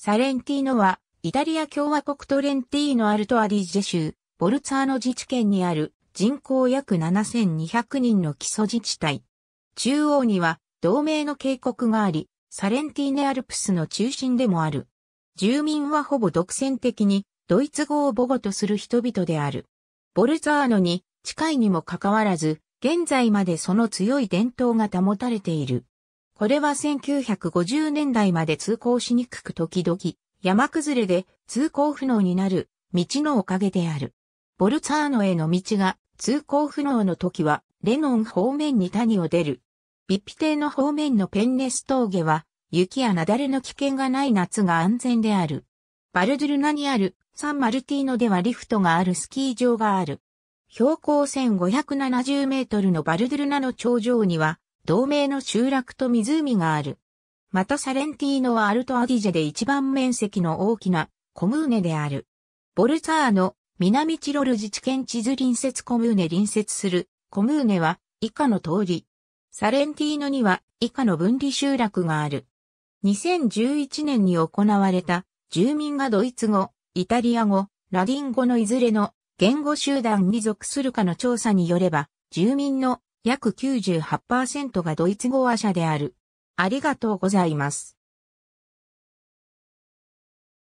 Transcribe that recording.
サレンティーノは、イタリア共和国トレンティーノ・アルト・アディジェ州、ボルツァーノ自治県にある人口約7200人の基礎自治体。中央には同盟の渓谷があり、サレンティーネ・アルプスの中心でもある。住民はほぼ独占的にドイツ語を母語とする人々である。ボルツァーノに近いにもかかわらず、現在までその強い伝統が保たれている。これは1950年代まで通行しにくく時々、山崩れで通行不能になる道のおかげである。ボルツァーノへの道が通行不能の時は、レノン方面に谷を出る。ビッピ邸の方面のペンネス峠は、雪や雪崩の危険がない夏が安全である。バルドゥルナにあるサンマルティーノではリフトがあるスキー場がある。標高1570メートルのバルドゥルナの頂上には同名の集落と湖がある。またサレンティーノはアルトアディジェで一番面積の大きなコムーネである。ボルツァーノ、南チロル自治県地図隣接コムーネ隣接するコムーネは以下の通り。サレンティーノには以下の分離集落がある。2011年に行われた住民がドイツ語、イタリア語、ラディン語のいずれの言語集団に属するかの調査によれば、住民の約98%がドイツ語話者である。ありがとうございます。